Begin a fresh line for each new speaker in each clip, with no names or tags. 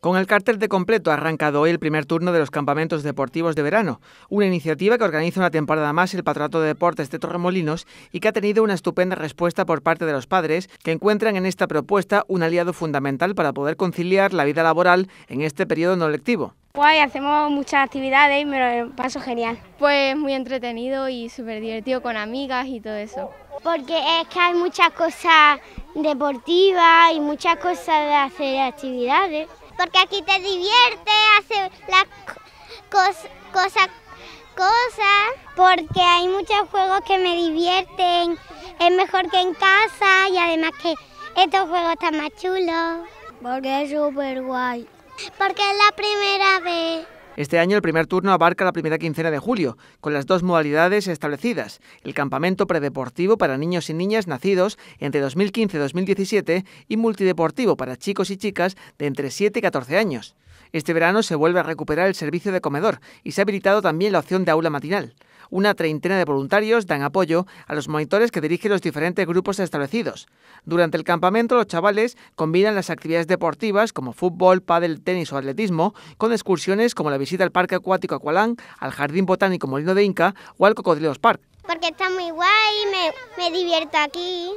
Con el cártel de completo ha arrancado hoy el primer turno de los campamentos deportivos de verano, una iniciativa que organiza una temporada más el Patronato de Deportes de Torremolinos y que ha tenido una estupenda respuesta por parte de los padres, que encuentran en esta propuesta un aliado fundamental para poder conciliar la vida laboral en este periodo no lectivo.
Guay, hacemos muchas actividades y me lo paso genial. Pues muy entretenido y súper divertido con amigas y todo eso. Porque es que hay muchas cosas deportivas y muchas cosas
de hacer actividades porque aquí te divierte, hace las cosas. cosas porque hay muchos juegos que me divierten, es mejor que en casa y además que estos juegos están más chulos. Porque es súper guay. Porque es la primera
este año el primer turno abarca la primera quincena de julio, con las dos modalidades establecidas, el campamento predeportivo para niños y niñas nacidos entre 2015 y 2017 y multideportivo para chicos y chicas de entre 7 y 14 años. Este verano se vuelve a recuperar el servicio de comedor y se ha habilitado también la opción de aula matinal. Una treintena de voluntarios dan apoyo a los monitores que dirigen los diferentes grupos establecidos. Durante el campamento, los chavales combinan las actividades deportivas como fútbol, pádel, tenis o atletismo con excursiones como la visita al Parque Acuático Acualán, al Jardín Botánico Molino de Inca o al Cocodrilos Park.
Porque está muy guay, me divierto aquí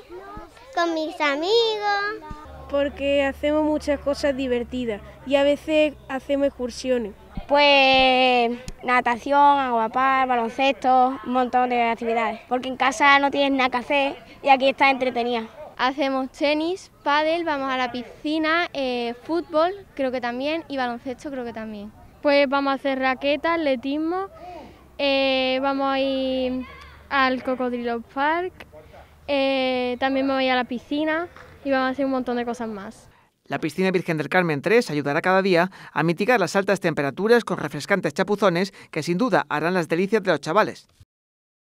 con mis amigos. Porque
hacemos muchas cosas divertidas y a veces hacemos excursiones. Pues natación, aguapar, baloncesto, un montón de actividades. Porque en casa no tienes nada que hacer y aquí está entretenida. Hacemos tenis, pádel, vamos a la piscina, eh, fútbol creo que también y baloncesto creo que también. Pues vamos a hacer raqueta, atletismo, eh, vamos a ir al Cocodrilo Park, eh, también vamos a a la piscina y vamos a hacer un montón de cosas más.
La piscina Virgen del Carmen 3 ayudará cada día a mitigar las altas temperaturas con refrescantes chapuzones que sin duda harán las delicias de los chavales.